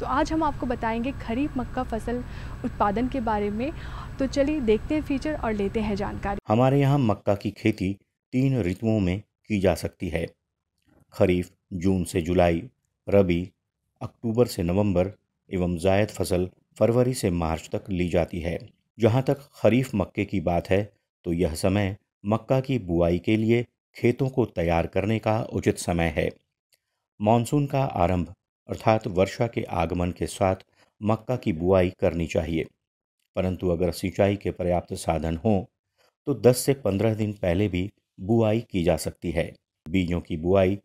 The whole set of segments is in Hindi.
तो आज हम आपको बताएंगे खरीफ मक्का फसल उत्पादन के बारे में तो चलिए देखते हैं फीचर और लेते हैं जानकारी हमारे यहाँ मक्का की खेती तीन ऋतुओं में की जा सकती है खरीफ जून से जुलाई रबी अक्टूबर से नवंबर एवं जायद फसल फरवरी से मार्च तक ली जाती है जहाँ तक खरीफ मक्के की बात है तो यह समय मक्का की बुआई के लिए खेतों को तैयार करने का उचित समय है मानसून का आरंभ अर्थात वर्षा के आगमन के साथ मक्का की बुआई करनी चाहिए परंतु अगर सिंचाई के पर्याप्त साधन हों तो 10 से 15 दिन पहले भी बुआई की जा सकती है बीजों की बुआई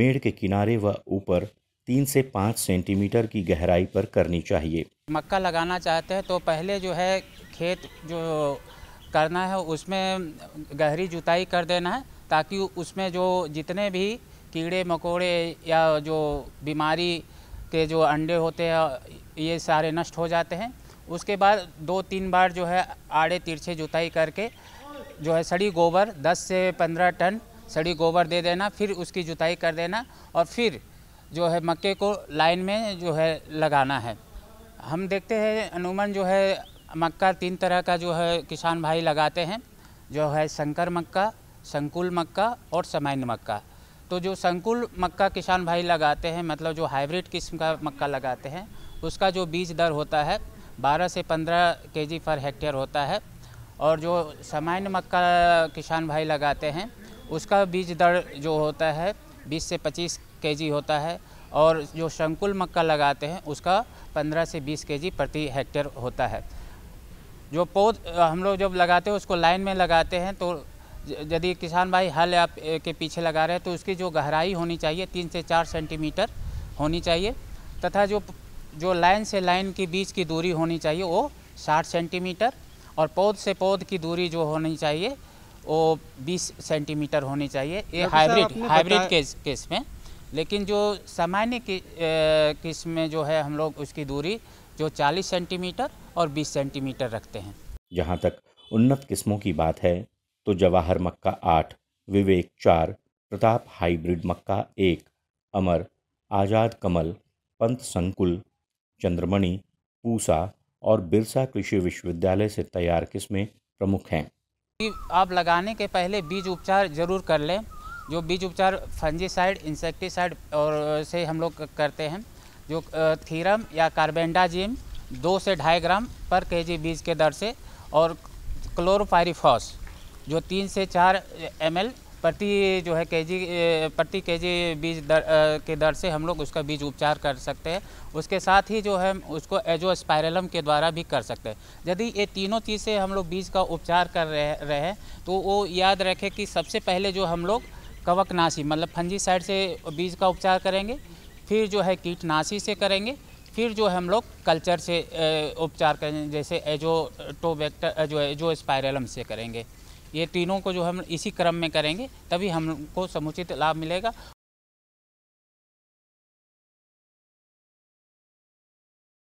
मेड़ के किनारे व ऊपर तीन से पाँच सेंटीमीटर की गहराई पर करनी चाहिए मक्का लगाना चाहते हैं तो पहले जो है खेत जो करना है उसमें गहरी जुताई कर देना है ताकि उसमें जो जितने भी कीड़े मकोड़े या जो बीमारी के जो अंडे होते हैं ये सारे नष्ट हो जाते हैं उसके बाद दो तीन बार जो है आड़े तिरछे जुताई करके जो है सड़ी गोबर 10 से 15 टन सड़ी गोबर दे देना फिर उसकी जुताई कर देना और फिर जो है मक्के को लाइन में जो है लगाना है हम देखते हैं अनुमान जो है मक्का तीन तरह का जो है किसान भाई लगाते हैं जो है शंकर मक्का संकुल मक्का और समाइन मक्का तो जो संकुल मक्का किसान भाई लगाते हैं मतलब जो हाइब्रिड किस्म का मक्का लगाते हैं उसका जो बीज दर होता है 12 से 15 केजी पर हेक्टेयर होता है और जो सामान्य मक्का किसान भाई लगाते हैं उसका बीज दर जो होता है 20 से 25 केजी होता है और जो संकुल मक्का लगाते हैं उसका 15 से 20 केजी प्रति हेक्टेयर होता है जो पौध हम लोग जब लगाते हैं उसको लाइन में लगाते हैं तो यदि किसान भाई हल आप के पीछे लगा रहे हैं तो उसकी जो गहराई होनी चाहिए तीन से चार सेंटीमीटर होनी चाहिए तथा जो जो लाइन से लाइन के बीच की दूरी होनी चाहिए वो साठ सेंटीमीटर और पौध से पौध की दूरी जो होनी चाहिए वो बीस सेंटीमीटर होनी चाहिए ये हाइब्रिड हाइब्रिड केस केस में लेकिन जो सामान्य किस्म में जो है हम लोग उसकी दूरी जो 40 सेंटीमीटर और 20 सेंटीमीटर रखते हैं जहाँ तक उन्नत किस्मों की बात है तो जवाहर मक्का आठ विवेक चार प्रताप हाइब्रिड मक्का एक अमर आज़ाद कमल पंत संकुल चंद्रमणि पूसा और बिरसा कृषि विश्वविद्यालय से तैयार किस्में प्रमुख हैं आप लगाने के पहले बीज उपचार जरूर कर लें जो बीज उपचार फंजीसाइड इंसेक्टिसाइड और से हम लोग करते हैं जो थीरम या कार्बेंडाजिम दो से ढाई ग्राम पर केजी बीज के दर से और क्लोरोपायरीफॉस जो तीन से चार एम प्रति जो है के प्रति के बीज दर के दर से हम लोग उसका बीज उपचार कर सकते हैं उसके साथ ही जो है उसको एजो स्पायरलम के द्वारा भी कर सकते हैं यदि ये तीनों चीज़ से हम लोग बीज का उपचार कर रहे रहे तो वो याद रखें कि सबसे पहले जो हम लोग कवकनाशी मतलब फंजी साइड से बीज का उपचार करेंगे फिर जो है कीटनाशी से करेंगे फिर जो हम लोग कल्चर से उपचार करेंगे जैसे एजो टोबैक्टर जो एजो स्पायरलम से करेंगे ये तीनों को जो हम इसी क्रम में करेंगे तभी हमको समुचित लाभ मिलेगा